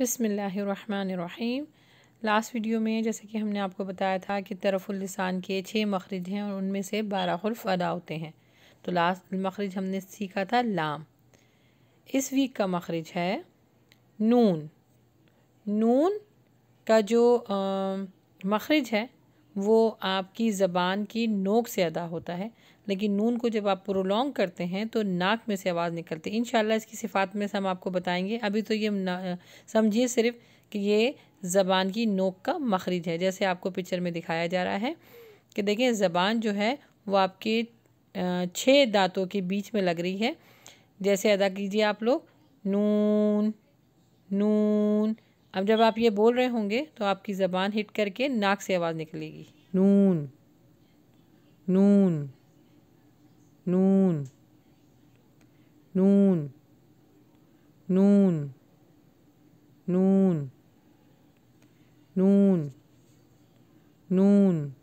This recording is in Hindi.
बसमीम लास्ट वीडियो में जैसे कि हमने आपको बताया था कि तरफुलसान के छः मखरज हैं और उनमें से बारह हल्फ़ अदा होते हैं तो लास्ट मखरज हमने सीखा था लाम इस वीक का मखरज है नून नून का जो मखरज है वो आपकी ज़बान की नोक से अदा होता है लेकिन नून को जब आप प्रोलॉन्ग करते हैं तो नाक में से आवाज़ निकलती है इन इसकी सिफात में से हम आपको बताएंगे अभी तो ये समझिए सिर्फ कि ये ज़बान की नोक का मखरज है जैसे आपको पिक्चर में दिखाया जा रहा है कि देखें ज़बान जो है वो आपके छः दांतों के बीच में लग रही है जैसे अदा कीजिए आप लोग नून नून अब जब आप ये बोल रहे होंगे तो आपकी ज़बान हिट करके नाक से आवाज़ निकलेगी नून नून नून नून नून नून नून नून